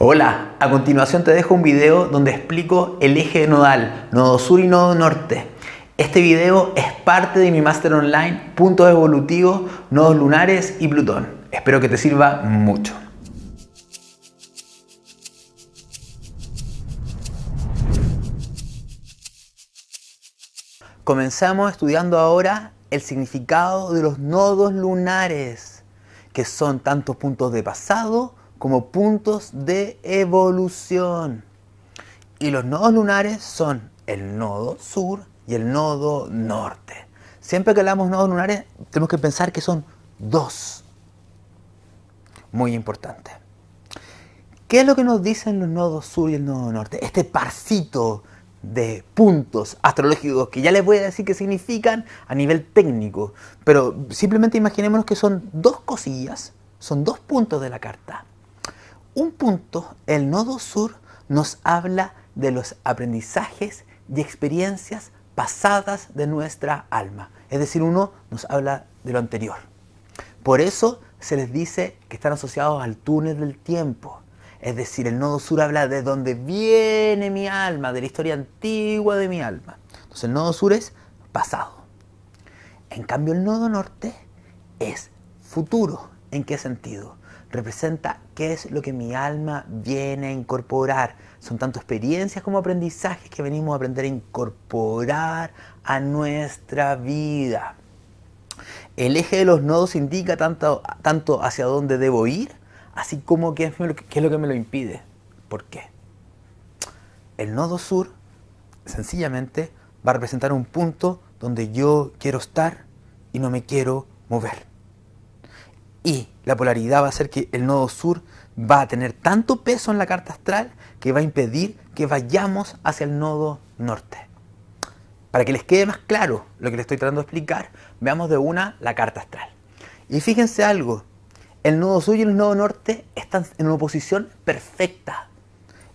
Hola, a continuación te dejo un video donde explico el eje nodal, nodo sur y nodo norte. Este video es parte de mi máster online Puntos Evolutivos, Nodos Lunares y Plutón. Espero que te sirva mucho. Comenzamos estudiando ahora el significado de los nodos lunares, que son tantos puntos de pasado como puntos de evolución. Y los nodos lunares son el nodo sur y el nodo norte. Siempre que hablamos nodos lunares, tenemos que pensar que son dos. Muy importante. ¿Qué es lo que nos dicen los nodos sur y el nodo norte? Este parcito de puntos astrológicos que ya les voy a decir qué significan a nivel técnico. Pero simplemente imaginémonos que son dos cosillas, son dos puntos de la carta un punto, el nodo sur, nos habla de los aprendizajes y experiencias pasadas de nuestra alma. Es decir, uno nos habla de lo anterior. Por eso se les dice que están asociados al túnel del tiempo. Es decir, el nodo sur habla de dónde viene mi alma, de la historia antigua de mi alma. Entonces el nodo sur es pasado. En cambio el nodo norte es futuro. ¿En qué sentido? representa qué es lo que mi alma viene a incorporar. Son tanto experiencias como aprendizajes que venimos a aprender a incorporar a nuestra vida. El eje de los nodos indica tanto, tanto hacia dónde debo ir, así como qué es, qué es lo que me lo impide. ¿Por qué? El nodo sur sencillamente va a representar un punto donde yo quiero estar y no me quiero mover. Y la polaridad va a hacer que el nodo sur va a tener tanto peso en la carta astral que va a impedir que vayamos hacia el nodo norte. Para que les quede más claro lo que les estoy tratando de explicar, veamos de una la carta astral. Y fíjense algo, el nodo sur y el nodo norte están en una posición perfecta.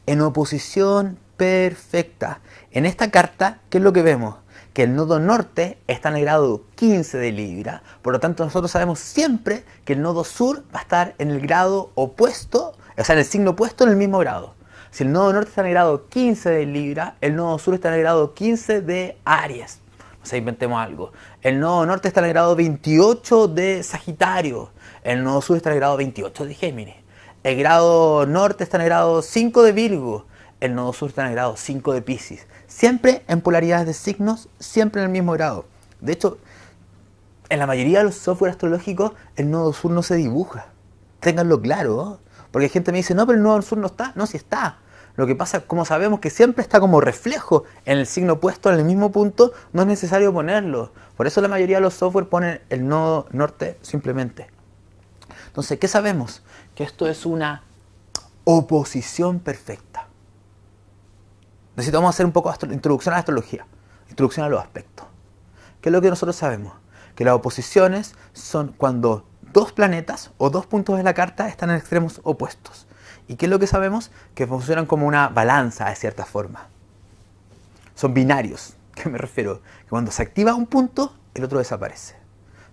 En una posición perfecta. En esta carta, ¿qué es lo que vemos? el nodo norte está en el grado 15 de Libra, por lo tanto nosotros sabemos siempre que el nodo sur va a estar en el grado opuesto, o sea, en el signo opuesto en el mismo grado. Si el nodo norte está en el grado 15 de Libra, el nodo sur está en el grado 15 de Aries. O sea, inventemos algo. El nodo norte está en el grado 28 de Sagitario. El nodo sur está en el grado 28 de Géminis. El grado norte está en el grado 5 de Virgo. El nodo sur está en el grado 5 de Pisces siempre en polaridades de signos, siempre en el mismo grado. De hecho, en la mayoría de los software astrológicos el nodo sur no se dibuja. Ténganlo claro, porque hay gente me dice, no, pero el nodo sur no está. No, sí está. Lo que pasa, como sabemos que siempre está como reflejo en el signo opuesto, en el mismo punto, no es necesario ponerlo. Por eso la mayoría de los software ponen el nodo norte simplemente. Entonces, ¿qué sabemos? Que esto es una oposición perfecta. Necesitamos hacer un poco de introducción a la astrología, introducción a los aspectos. ¿Qué es lo que nosotros sabemos? Que las oposiciones son cuando dos planetas o dos puntos de la carta están en extremos opuestos. ¿Y qué es lo que sabemos? Que funcionan como una balanza de cierta forma. Son binarios. ¿Qué me refiero? Que cuando se activa un punto, el otro desaparece.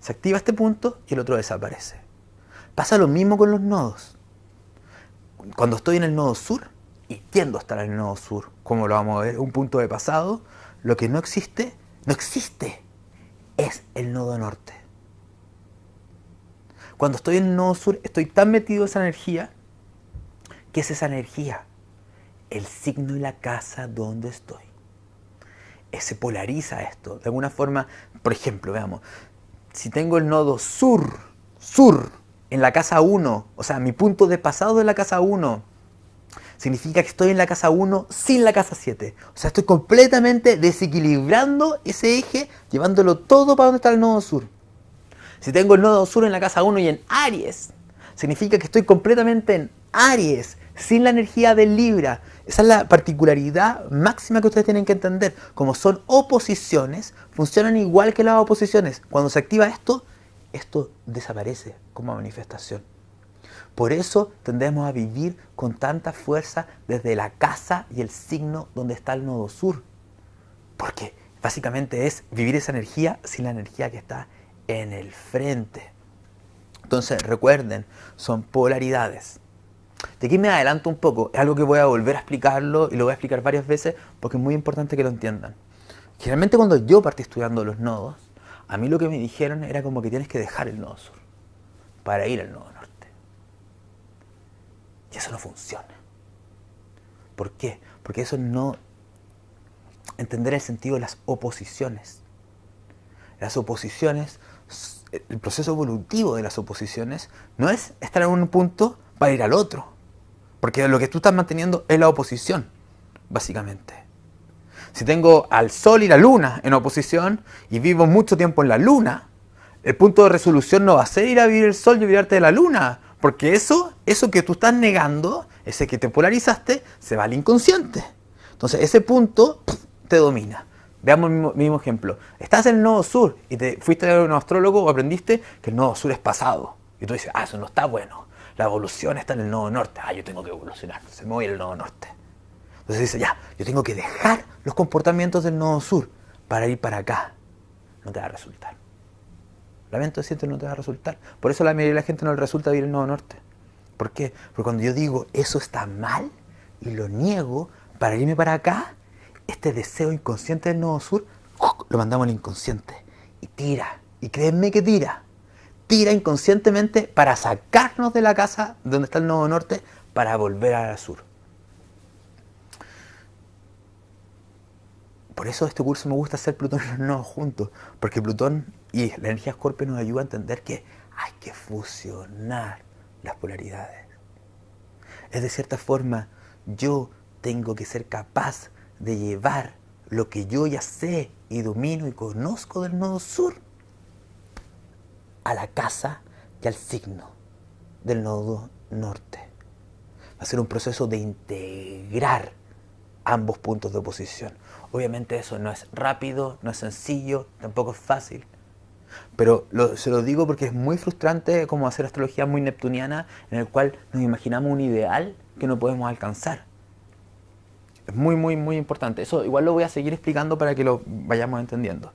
Se activa este punto y el otro desaparece. Pasa lo mismo con los nodos. Cuando estoy en el nodo sur, ¿Y tiendo a estar en el Nodo Sur? como lo vamos a ver? Un punto de pasado. Lo que no existe, no existe, es el Nodo Norte. Cuando estoy en el Nodo Sur, estoy tan metido en esa energía. ¿Qué es esa energía? El signo y la casa donde estoy. Se polariza esto. De alguna forma, por ejemplo, veamos, si tengo el nodo sur, sur, en la casa 1, o sea, mi punto de pasado es la casa 1, significa que estoy en la casa 1 sin la casa 7. O sea, estoy completamente desequilibrando ese eje, llevándolo todo para donde está el nodo sur. Si tengo el nodo sur en la casa 1 y en Aries, significa que estoy completamente en Aries, sin la energía de Libra. Esa es la particularidad máxima que ustedes tienen que entender. Como son oposiciones, funcionan igual que las oposiciones. Cuando se activa esto, esto desaparece como manifestación. Por eso tendemos a vivir con tanta fuerza desde la casa y el signo donde está el nodo sur. Porque básicamente es vivir esa energía sin la energía que está en el frente. Entonces recuerden, son polaridades. De aquí me adelanto un poco, es algo que voy a volver a explicarlo y lo voy a explicar varias veces porque es muy importante que lo entiendan. Generalmente cuando yo partí estudiando los nodos, a mí lo que me dijeron era como que tienes que dejar el nodo sur para ir al nodo eso no funciona. ¿Por qué? Porque eso no... Entender el sentido de las oposiciones. Las oposiciones, el proceso evolutivo de las oposiciones, no es estar en un punto para ir al otro. Porque lo que tú estás manteniendo es la oposición, básicamente. Si tengo al Sol y la Luna en oposición y vivo mucho tiempo en la Luna, el punto de resolución no va a ser ir a vivir el Sol y olvidarte de la Luna, porque eso, eso que tú estás negando, ese que te polarizaste, se va al inconsciente. Entonces ese punto te domina. Veamos el mismo, ejemplo. Estás en el nodo sur y te fuiste a ver un astrólogo o aprendiste que el nodo sur es pasado. Y tú dices, ah, eso no está bueno. La evolución está en el nodo norte. Ah, yo tengo que evolucionar. Se me voy al nodo norte. Entonces dice, ya, yo tengo que dejar los comportamientos del nodo sur para ir para acá. No te va a resultar. Lamento decirte, no te va a resultar. Por eso la mayoría de la gente no le resulta vivir el Nuevo Norte. ¿Por qué? Porque cuando yo digo eso está mal y lo niego para irme para acá, este deseo inconsciente del Nuevo Sur lo mandamos al inconsciente y tira. Y créeme que tira. Tira inconscientemente para sacarnos de la casa donde está el Nuevo Norte para volver al sur. Por eso este curso me gusta hacer Plutón y los nodos juntos, porque Plutón y la energía Scorpio nos ayuda a entender que hay que fusionar las polaridades. Es de cierta forma, yo tengo que ser capaz de llevar lo que yo ya sé y domino y conozco del nodo sur a la casa y al signo del nodo norte. Va a ser un proceso de integrar ambos puntos de oposición. Obviamente eso no es rápido, no es sencillo, tampoco es fácil. Pero se lo digo porque es muy frustrante como hacer astrología muy neptuniana en el cual nos imaginamos un ideal que no podemos alcanzar. Es muy, muy, muy importante. Eso igual lo voy a seguir explicando para que lo vayamos entendiendo.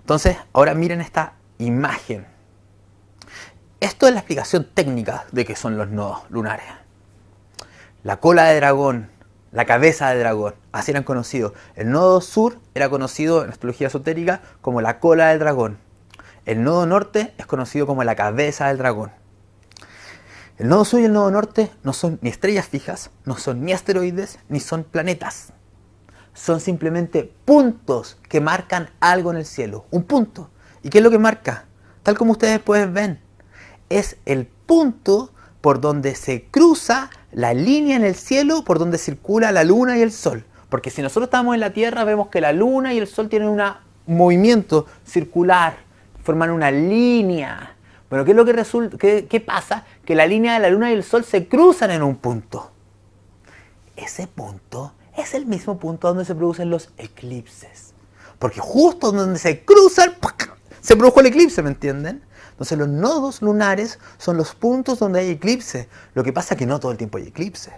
Entonces, ahora miren esta imagen. Esto es la explicación técnica de qué son los nodos lunares. La cola de dragón la cabeza del dragón, así eran conocidos. El nodo sur era conocido en astrología esotérica como la cola del dragón. El nodo norte es conocido como la cabeza del dragón. El nodo sur y el nodo norte no son ni estrellas fijas, no son ni asteroides, ni son planetas. Son simplemente puntos que marcan algo en el cielo. Un punto. ¿Y qué es lo que marca? Tal como ustedes pueden ver, es el punto por donde se cruza la línea en el cielo por donde circula la luna y el sol. Porque si nosotros estamos en la Tierra vemos que la luna y el sol tienen un movimiento circular, forman una línea. Bueno, ¿qué es lo que resulta? Qué, ¿Qué pasa? Que la línea de la luna y el sol se cruzan en un punto. Ese punto es el mismo punto donde se producen los eclipses. Porque justo donde se cruzan, se produjo el eclipse, ¿me entienden? Entonces los nodos lunares son los puntos donde hay eclipse. Lo que pasa es que no todo el tiempo hay eclipse.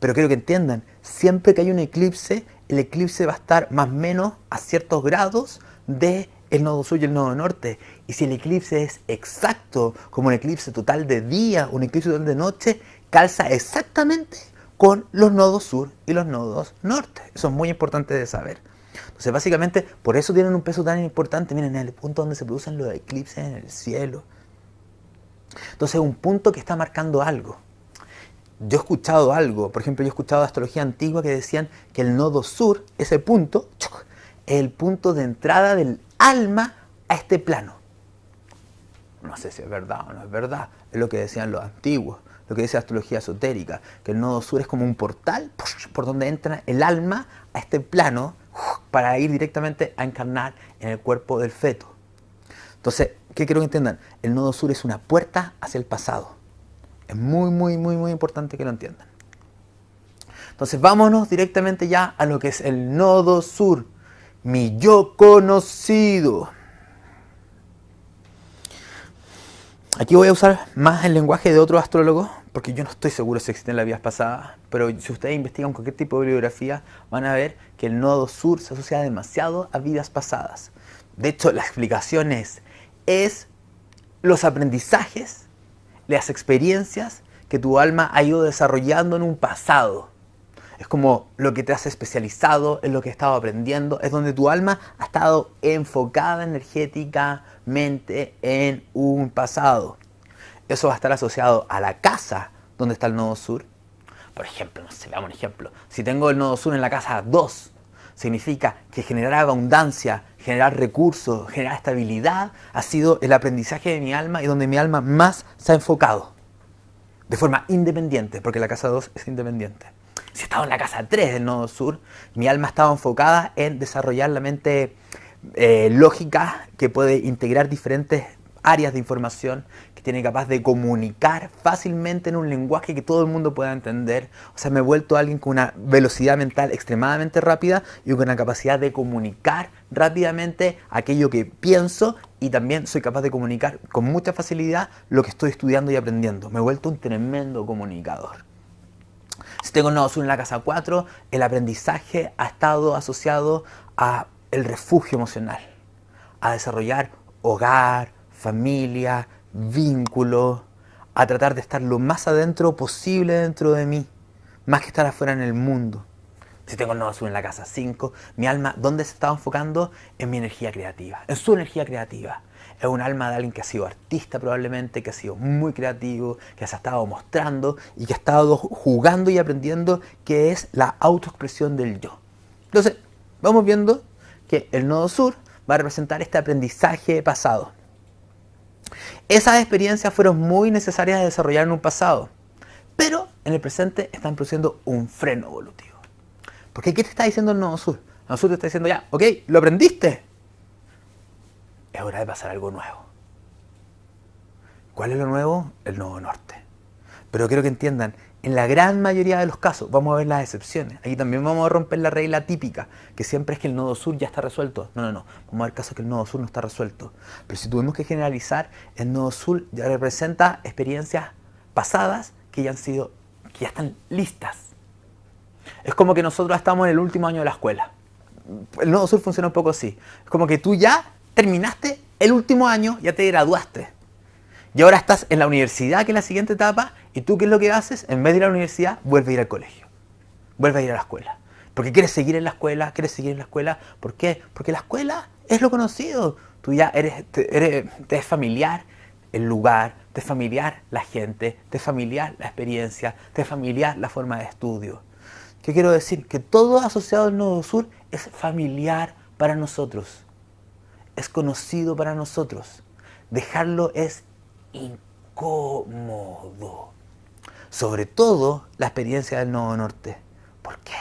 Pero quiero que entiendan, siempre que hay un eclipse, el eclipse va a estar más o menos a ciertos grados de el nodo sur y el nodo norte. Y si el eclipse es exacto, como un eclipse total de día, un eclipse total de noche, calza exactamente con los nodos sur y los nodos norte. Eso es muy importante de saber. O sea, básicamente por eso tienen un peso tan importante. Miren, en el punto donde se producen los eclipses en el cielo. Entonces, un punto que está marcando algo. Yo he escuchado algo, por ejemplo, yo he escuchado astrología antigua que decían que el nodo sur, ese punto, es el punto de entrada del alma a este plano. No sé si es verdad o no es verdad, es lo que decían los antiguos, lo que dice la astrología esotérica, que el nodo sur es como un portal por donde entra el alma a este plano para ir directamente a encarnar en el cuerpo del feto. Entonces, ¿qué quiero que entiendan? El nodo sur es una puerta hacia el pasado. Es muy, muy, muy, muy importante que lo entiendan. Entonces, vámonos directamente ya a lo que es el nodo sur, mi yo conocido. Aquí voy a usar más el lenguaje de otro astrólogo porque yo no estoy seguro si existen las vidas pasadas, pero si ustedes investigan cualquier tipo de bibliografía, van a ver que el nodo sur se asocia demasiado a vidas pasadas. De hecho, la explicación es, es los aprendizajes, las experiencias que tu alma ha ido desarrollando en un pasado. Es como lo que te has especializado, es lo que has estado aprendiendo, es donde tu alma ha estado enfocada energéticamente en un pasado eso va a estar asociado a la casa donde está el nodo sur. Por ejemplo, no un ejemplo. Si tengo el nodo sur en la casa 2, significa que generar abundancia, generar recursos, generar estabilidad ha sido el aprendizaje de mi alma y donde mi alma más se ha enfocado. De forma independiente, porque la casa 2 es independiente. Si estaba en la casa 3 del nodo sur, mi alma estaba enfocada en desarrollar la mente eh, lógica que puede integrar diferentes áreas de información que tiene capaz de comunicar fácilmente en un lenguaje que todo el mundo pueda entender. O sea, me he vuelto a alguien con una velocidad mental extremadamente rápida y con la capacidad de comunicar rápidamente aquello que pienso y también soy capaz de comunicar con mucha facilidad lo que estoy estudiando y aprendiendo. Me he vuelto un tremendo comunicador. Si tengo un en la casa 4, el aprendizaje ha estado asociado a el refugio emocional, a desarrollar hogar, familia, vínculo, a tratar de estar lo más adentro posible dentro de mí, más que estar afuera en el mundo. Si tengo el nodo sur en la casa 5, mi alma, ¿dónde se está enfocando? En mi energía creativa, en su energía creativa. Es un alma de alguien que ha sido artista probablemente, que ha sido muy creativo, que se ha estado mostrando y que ha estado jugando y aprendiendo qué es la autoexpresión del yo. Entonces, vamos viendo que el nodo sur va a representar este aprendizaje pasado. Esas experiencias fueron muy necesarias de desarrollar en un pasado, pero en el presente están produciendo un freno evolutivo. Porque ¿qué te está diciendo el Nuevo Sur? El Nuevo Sur te está diciendo ya, ok, lo aprendiste. Es hora de pasar algo nuevo. ¿Cuál es lo nuevo? El Nuevo Norte. Pero quiero que entiendan en la gran mayoría de los casos, vamos a ver las excepciones. Aquí también vamos a romper la regla típica, que siempre es que el nodo sur ya está resuelto. No, no, no. Vamos a ver casos que el nodo sur no está resuelto. Pero si tuvimos que generalizar, el nodo sur ya representa experiencias pasadas que ya han sido, que ya están listas. Es como que nosotros estamos en el último año de la escuela. El nodo sur funciona un poco así. Es como que tú ya terminaste el último año, ya te graduaste y ahora estás en la universidad, que es la siguiente etapa, y tú qué es lo que haces, en vez de ir a la universidad, vuelve a ir al colegio, Vuelve a ir a la escuela. Porque quieres seguir en la escuela, quieres seguir en la escuela. ¿Por qué? Porque la escuela es lo conocido. Tú ya eres, te, es familiar el lugar, te es familiar la gente, te es familiar la experiencia, te es familiar la forma de estudio. ¿Qué quiero decir? Que todo asociado al Nuevo Sur es familiar para nosotros, es conocido para nosotros. Dejarlo es incómodo. Sobre todo la experiencia del Nodo Norte. ¿Por qué?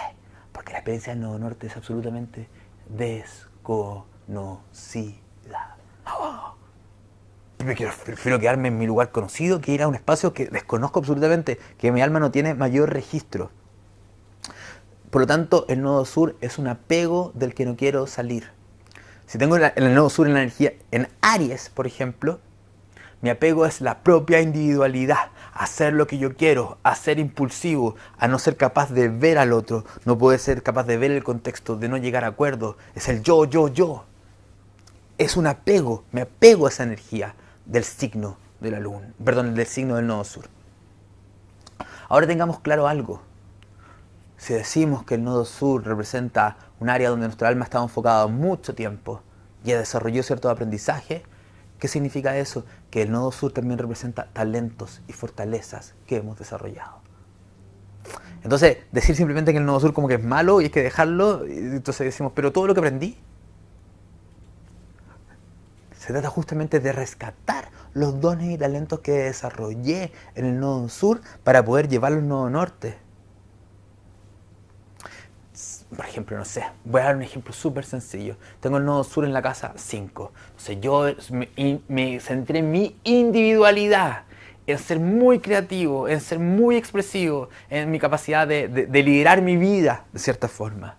Porque la experiencia del Nodo Norte es absolutamente desconocida. Oh. Prefiero, prefiero quedarme en mi lugar conocido que ir a un espacio que desconozco absolutamente, que mi alma no tiene mayor registro. Por lo tanto, el nodo sur es un apego del que no quiero salir. Si tengo el nodo sur en la energía en Aries, por ejemplo, mi apego es la propia individualidad, hacer lo que yo quiero, a ser impulsivo, a no ser capaz de ver al otro, no poder ser capaz de ver el contexto, de no llegar a acuerdo, Es el yo, yo, yo. Es un apego, me apego a esa energía del signo de la luna, perdón, del signo del nodo sur. Ahora tengamos claro algo. Si decimos que el nodo sur representa un área donde nuestra alma ha estado enfocada mucho tiempo y ha desarrollado cierto aprendizaje, ¿Qué significa eso? Que el nodo sur también representa talentos y fortalezas que hemos desarrollado. Entonces, decir simplemente que el nodo sur como que es malo y hay que dejarlo, entonces decimos, pero todo lo que aprendí, se trata justamente de rescatar los dones y talentos que desarrollé en el nodo sur para poder llevarlo al nodo norte por ejemplo, no sé, voy a dar un ejemplo súper sencillo. Tengo el nodo sur en la casa 5. Entonces yo me, centré en mi individualidad, en ser muy creativo, en ser muy expresivo, en mi capacidad de, liderar mi vida de cierta forma.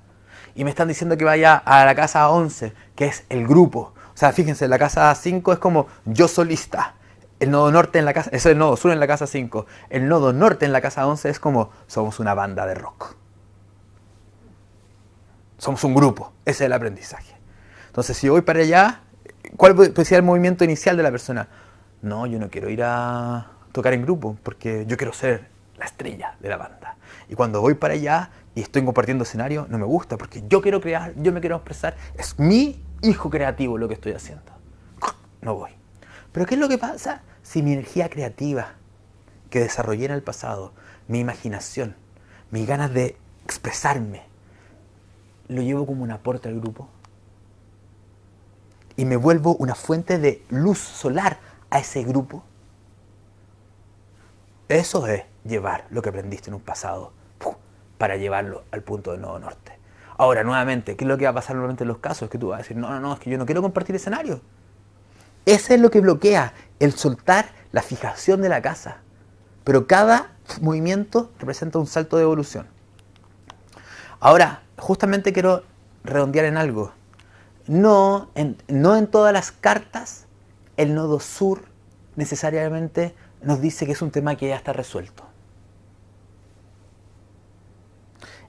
Y me están diciendo que vaya a la casa 11, que es el grupo. O sea, fíjense, la casa 5 es como yo solista. El nodo norte en la casa, eso es el nodo sur en la casa 5. El nodo norte en la casa 11 es como somos una banda de rock. Somos un grupo, ese es el aprendizaje. Entonces, si voy para allá, ¿cuál puede ser el movimiento inicial de la persona? No, yo no quiero ir a tocar en grupo, porque yo quiero ser la estrella de la banda. Y cuando voy para allá y estoy compartiendo escenario, no me gusta, porque yo quiero crear, yo me quiero expresar, es mi hijo creativo lo que estoy haciendo. No voy. Pero ¿qué es lo que pasa si mi energía creativa que desarrollé en el pasado, mi imaginación, mis ganas de expresarme, lo llevo como un aporte al grupo. Y me vuelvo una fuente de luz solar a ese grupo. Eso es llevar lo que aprendiste en un pasado para llevarlo al punto de nuevo norte. Ahora, nuevamente, ¿qué es lo que va a pasar normalmente en los casos? es Que tú vas a decir, no, no, no, es que yo no quiero compartir escenario. Ese es lo que bloquea el soltar la fijación de la casa. Pero cada movimiento representa un salto de evolución. Ahora, justamente quiero redondear en algo. No en, todas las cartas el nodo sur necesariamente nos dice que es un tema que ya está resuelto.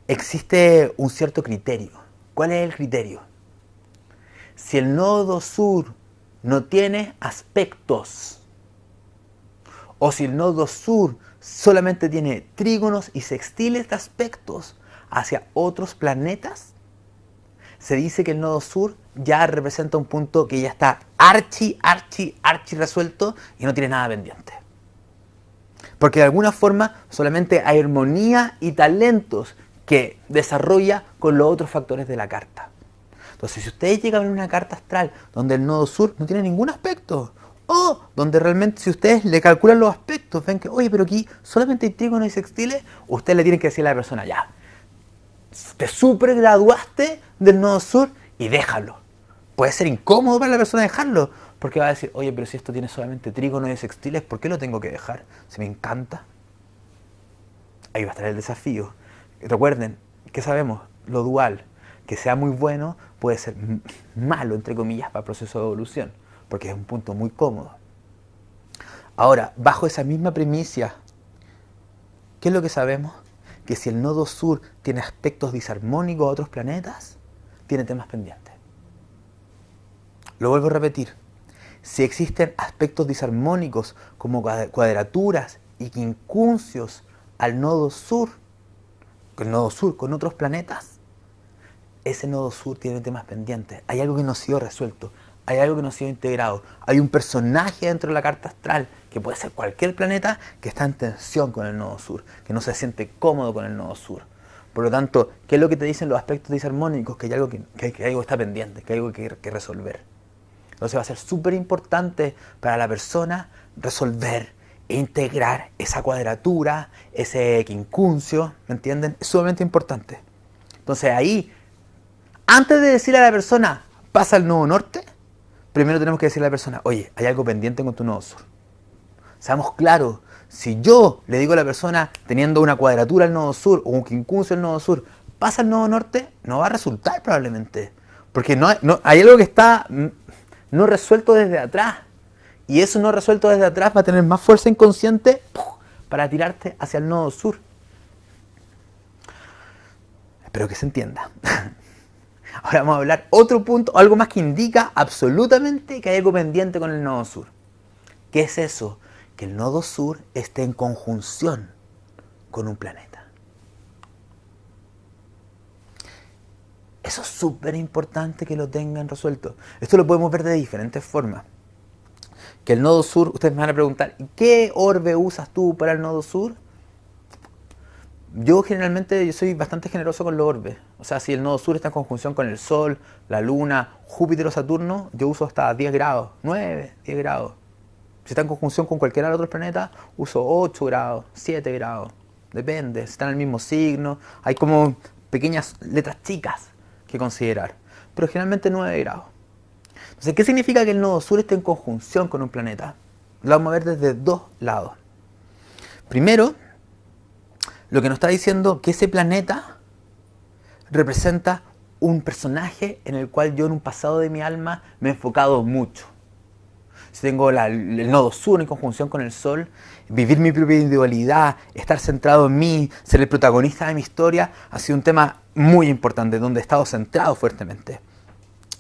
Existe un cierto criterio. ¿Cuál es el criterio? Si el nodo sur no tiene aspectos, o si el nodo sur solamente tiene trígonos y sextiles de aspectos, hacia otros planetas, se dice que el nodo sur ya representa un punto que ya está archi, archi, archi resuelto y no tiene nada pendiente. Porque de alguna forma solamente hay armonía y talentos que desarrolla con los otros factores de la carta. Entonces, si ustedes llegan a una carta astral donde el nodo sur no tiene ningún aspecto, o donde realmente si ustedes le calculan los aspectos, ven que, oye, pero aquí solamente hay trígonos y sextiles, ustedes le tienen que decir a la persona, ya, te supergraduaste del nodo sur y déjalo. Puede ser incómodo para la persona dejarlo, porque va a decir, oye, pero si esto tiene solamente trígono y sextiles, ¿por qué lo tengo que dejar? Se me encanta. Ahí va a estar el desafío. Recuerden, ¿qué sabemos? Lo dual, que sea muy bueno, puede ser malo, entre comillas, para el proceso de evolución, porque es un punto muy cómodo. Ahora, bajo esa misma premisa, ¿qué es lo que sabemos? que si el nodo sur tiene aspectos disarmónicos a otros planetas, tiene temas pendientes. Lo vuelvo a repetir. Si existen aspectos disarmónicos como cuadraturas y quincuncios al nodo sur, el nodo sur con otros planetas, ese nodo sur tiene temas pendientes. Hay algo que no ha sido resuelto hay algo que no ha sido integrado. Hay un personaje dentro de la carta astral, que puede ser cualquier planeta, que está en tensión con el nodo sur, que no se siente cómodo con el nodo sur. Por lo tanto, ¿qué es lo que te dicen los aspectos disarmónicos? Que hay algo que, algo está pendiente, que hay algo que, que resolver. Entonces va a ser súper importante para la persona resolver e integrar esa cuadratura, ese quincuncio, ¿me entienden? Es sumamente importante. Entonces ahí, antes de decirle a la persona, pasa al Nodo norte, primero tenemos que decirle a la persona, oye, hay algo pendiente con tu nodo sur. Seamos claros, si yo le digo a la persona teniendo una cuadratura al nodo sur o un quincuncio al nodo sur, pasa al nodo norte, no va a resultar probablemente. Porque no, hay algo que está mm, no resuelto desde atrás. Y eso no resuelto desde atrás va a tener más fuerza inconsciente para tirarte hacia el nodo sur. Espero que se entienda. Ahora vamos a hablar otro punto, algo más que indica absolutamente que hay algo pendiente con el nodo sur. ¿Qué es eso? Que el nodo sur esté en conjunción con un planeta. Eso es súper importante que lo tengan resuelto. Esto lo podemos ver de diferentes formas. Que el nodo sur, ustedes me van a preguntar, ¿qué orbe usas tú para el nodo sur? yo generalmente yo soy bastante generoso con los orbes. O sea, si el nodo sur está en conjunción con el Sol, la Luna, Júpiter o Saturno, yo uso hasta 10 grados, 9, 10 grados. Si está en conjunción con cualquier de planeta uso 8 grados, 7 grados. Depende, si están en el mismo signo. Hay como pequeñas letras chicas que considerar. Pero generalmente 9 grados. Entonces, ¿qué significa que el nodo sur esté en conjunción con un planeta? Lo vamos a ver desde dos lados. Primero, lo que nos está diciendo que ese planeta representa un personaje en el cual yo en un pasado de mi alma me he enfocado mucho. Si tengo el nodo sur en conjunción con el sol, vivir mi propia individualidad, estar centrado en mí, ser el protagonista de mi historia, ha sido un tema muy importante, donde he estado centrado fuertemente.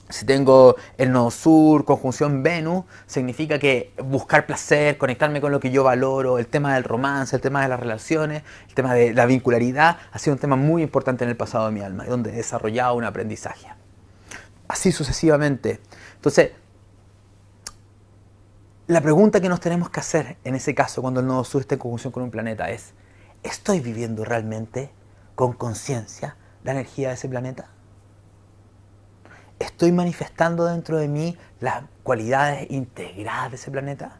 Si tengo el nodo sur, conjunción Venus, significa que buscar placer, conectarme con lo que yo valoro, el tema del romance, el tema de las relaciones, el tema de la vincularidad, ha sido un tema muy importante en el pasado de mi alma, donde he desarrollado un aprendizaje. Así sucesivamente. Entonces, la pregunta que nos tenemos que hacer en ese caso, cuando el nodo sur está en conjunción con un planeta, es, ¿estoy viviendo realmente con conciencia la energía de ese planeta? ¿Estoy manifestando dentro de mí las cualidades integradas de ese planeta?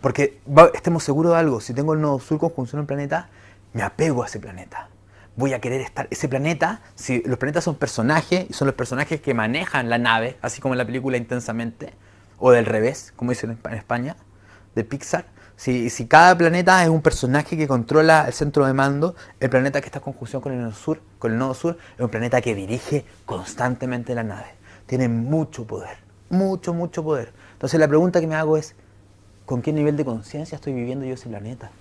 Porque estemos seguros de algo, si tengo el nodo sur conjunción al planeta, me apego a ese planeta. Voy a querer estar. Ese planeta, si los planetas son personajes, y son los personajes que manejan la nave, así como en la película Intensamente, o del revés, como dicen en España, de Pixar, si, cada planeta es un personaje que controla el centro de mando, el planeta que está en conjunción con el, sur, con el nodo sur es un planeta que dirige constantemente la nave. Tiene mucho poder, mucho, mucho poder. Entonces la pregunta que me hago es, ¿con qué nivel de conciencia estoy viviendo yo ese planeta?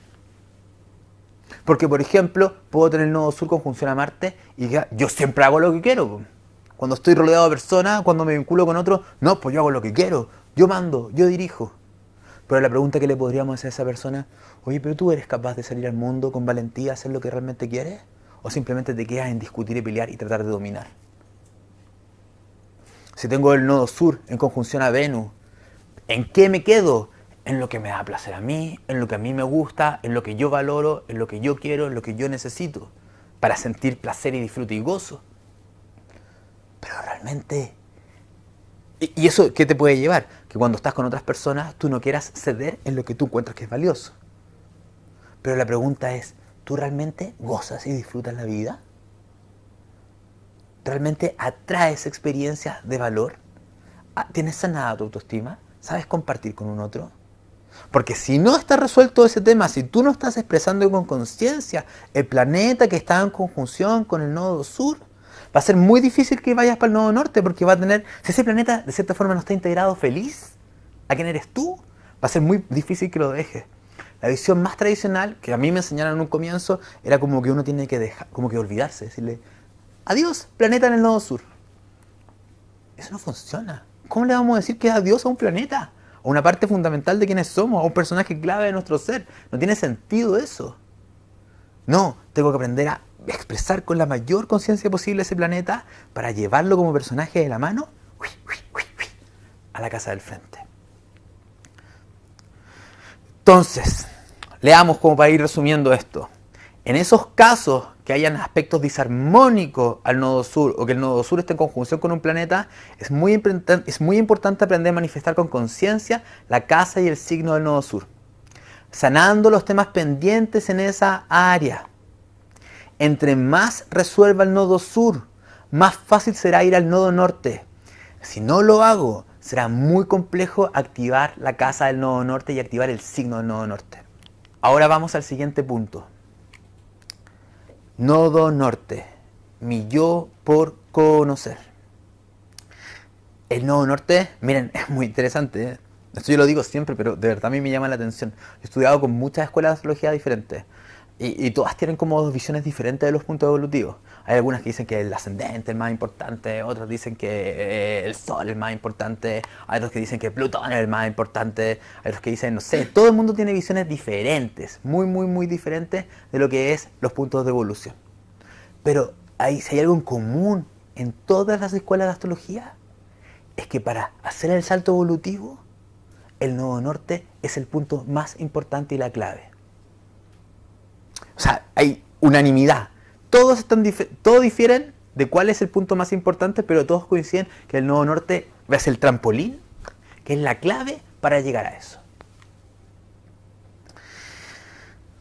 Porque, por ejemplo, puedo tener el nodo sur conjunción a Marte y diga, yo siempre hago lo que quiero. Cuando estoy rodeado de personas, cuando me vinculo con otros, no, pues yo hago lo que quiero. Yo mando, yo dirijo. Pero la pregunta que le podríamos hacer a esa persona, oye, pero tú eres capaz de salir al mundo con valentía, hacer lo que realmente quieres, o simplemente te quedas en discutir y pelear y tratar de dominar. Si tengo el nodo sur en conjunción a Venus, ¿en qué me quedo? En lo que me da placer a mí, en lo que a mí me gusta, en lo que yo valoro, en lo que yo quiero, en lo que yo necesito, para sentir placer y disfrute y gozo. Pero realmente... ¿Y eso qué te puede llevar? cuando estás con otras personas tú no quieras ceder en lo que tú encuentras que es valioso. Pero la pregunta es, ¿tú realmente gozas y disfrutas la vida? ¿Realmente atraes experiencias de valor? Ah, ¿Tienes sanada tu autoestima? ¿Sabes compartir con un otro? Porque si no está resuelto ese tema, si tú no estás expresando con conciencia el planeta que está en conjunción con el nodo sur, va a ser muy difícil que vayas para el Nuevo Norte porque va a tener, si ese planeta de cierta forma no está integrado feliz a quién eres tú, va a ser muy difícil que lo dejes. La visión más tradicional, que a mí me enseñaron en un comienzo, era como que uno tiene que dejar, como que olvidarse, decirle, adiós, planeta en el Nodo Sur. Eso no funciona. ¿Cómo le vamos a decir que es adiós a un planeta? A una parte fundamental de quienes somos, a un personaje clave de nuestro ser. No tiene sentido eso. No, tengo que aprender a expresar con la mayor conciencia posible ese planeta para llevarlo como personaje de la mano a la casa del frente. Entonces, leamos como para ir resumiendo esto. En esos casos que hayan aspectos disarmónicos al nodo sur o que el nodo sur esté en conjunción con un planeta, es muy, es muy importante aprender a manifestar con conciencia la casa y el signo del nodo sur, sanando los temas pendientes en esa área entre más resuelva el nodo sur, más fácil será ir al nodo norte. Si no lo hago, será muy complejo activar la casa del nodo norte y activar el signo del nodo norte. Ahora vamos al siguiente punto. Nodo norte, mi yo por conocer. El nodo norte, miren, es muy interesante. ¿eh? Esto yo lo digo siempre, pero de verdad a mí me llama la atención. he estudiado con muchas escuelas de astrología diferentes. Y, todas tienen como dos visiones diferentes de los puntos evolutivos. Hay algunas que dicen que el ascendente es el más importante, otras dicen que eh, el Sol es el más importante, hay otros que dicen que Plutón es el más importante, hay otros que dicen, no sé, todo el mundo tiene visiones diferentes, muy, muy, muy diferentes de lo que es los puntos de evolución. Pero si hay algo en común en todas las escuelas de astrología, es que para hacer el salto evolutivo, el Nuevo norte es el punto más importante y la clave. O sea, hay unanimidad. Todos, están todos difieren de cuál es el punto más importante, pero todos coinciden que el nodo Norte es el trampolín, que es la clave para llegar a eso.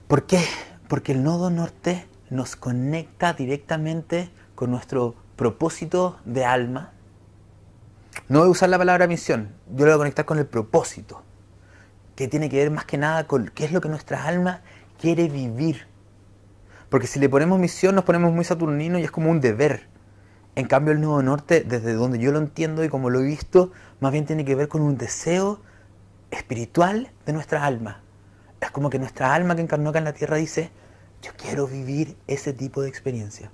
¿Por qué? Porque el Nodo Norte nos conecta directamente con nuestro propósito de alma. No voy a usar la palabra misión, yo lo voy a conectar con el propósito, que tiene que ver más que nada con qué es lo que nuestra alma quiere vivir, porque si le ponemos misión nos ponemos muy saturnino y es como un deber. En cambio el Nuevo Norte, desde donde yo lo entiendo y como lo he visto, más bien tiene que ver con un deseo espiritual de nuestra alma. Es como que nuestra alma que encarnó acá en la tierra dice, yo quiero vivir ese tipo de experiencia.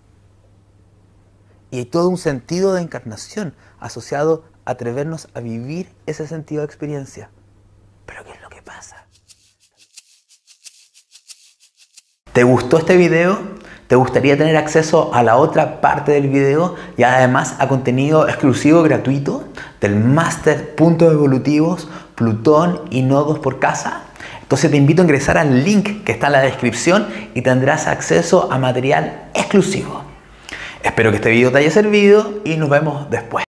Y hay todo un sentido de encarnación asociado a atrevernos a vivir ese sentido de experiencia. Pero que ¿Te gustó este video? ¿Te gustaría tener acceso a la otra parte del video y además a contenido exclusivo gratuito del máster Puntos Evolutivos, Plutón y Nodos por Casa? Entonces te invito a ingresar al link que está en la descripción y tendrás acceso a material exclusivo. Espero que este video te haya servido y nos vemos después.